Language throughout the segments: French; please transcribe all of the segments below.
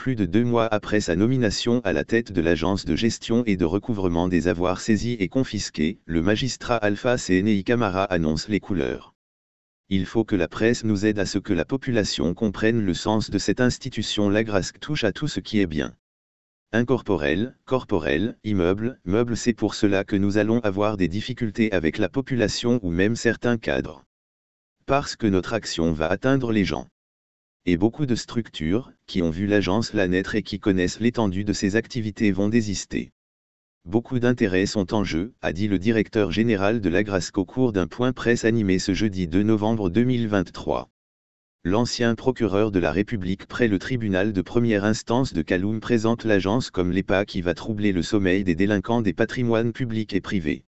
plus de deux mois après sa nomination à la tête de l'agence de gestion et de recouvrement des avoirs saisis et confisqués, le magistrat Alpha CNI Camara annonce les couleurs. Il faut que la presse nous aide à ce que la population comprenne le sens de cette institution. La grâce touche à tout ce qui est bien. Incorporel, corporel, immeuble, meuble, c'est pour cela que nous allons avoir des difficultés avec la population ou même certains cadres. Parce que notre action va atteindre les gens et beaucoup de structures, qui ont vu l'agence la naître et qui connaissent l'étendue de ses activités vont désister. Beaucoup d'intérêts sont en jeu, a dit le directeur général de l'Agrasco au cours d'un point presse animé ce jeudi 2 novembre 2023. L'ancien procureur de la République près le tribunal de première instance de Kaloum présente l'agence comme l'EPA qui va troubler le sommeil des délinquants des patrimoines publics et privés.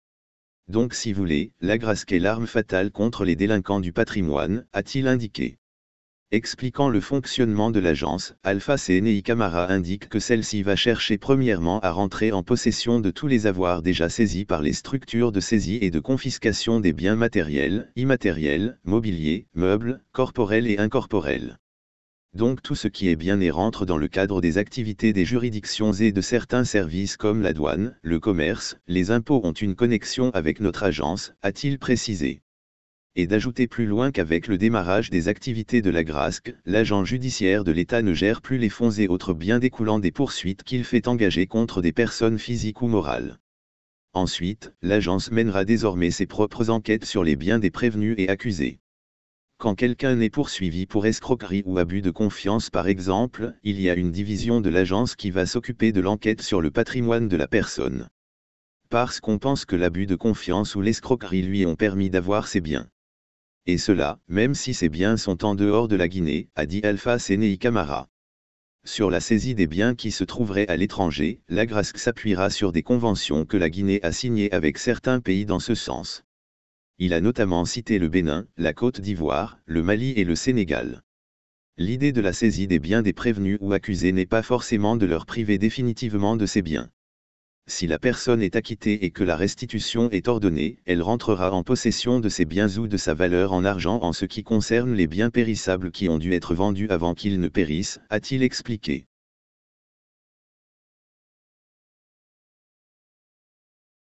Donc si vous voulez, l'Agrasque est l'arme fatale contre les délinquants du patrimoine, a-t-il indiqué expliquant le fonctionnement de l'agence, Alpha CNI Camara indique que celle-ci va chercher premièrement à rentrer en possession de tous les avoirs déjà saisis par les structures de saisie et de confiscation des biens matériels, immatériels, mobiliers, meubles, corporels et incorporels. Donc tout ce qui est bien et rentre dans le cadre des activités des juridictions et de certains services comme la douane, le commerce, les impôts ont une connexion avec notre agence, a-t-il précisé et d'ajouter plus loin qu'avec le démarrage des activités de la Grasque, l'agent judiciaire de l'État ne gère plus les fonds et autres biens découlant des poursuites qu'il fait engager contre des personnes physiques ou morales. Ensuite, l'agence mènera désormais ses propres enquêtes sur les biens des prévenus et accusés. Quand quelqu'un est poursuivi pour escroquerie ou abus de confiance par exemple, il y a une division de l'agence qui va s'occuper de l'enquête sur le patrimoine de la personne. Parce qu'on pense que l'abus de confiance ou l'escroquerie lui ont permis d'avoir ses biens et cela, même si ces biens sont en dehors de la Guinée, a dit Alpha Senei Camara. Sur la saisie des biens qui se trouveraient à l'étranger, l'AGRASC s'appuiera sur des conventions que la Guinée a signées avec certains pays dans ce sens. Il a notamment cité le Bénin, la Côte d'Ivoire, le Mali et le Sénégal. L'idée de la saisie des biens des prévenus ou accusés n'est pas forcément de leur priver définitivement de ces biens si la personne est acquittée et que la restitution est ordonnée, elle rentrera en possession de ses biens ou de sa valeur en argent en ce qui concerne les biens périssables qui ont dû être vendus avant qu'ils ne périssent, a-t-il expliqué.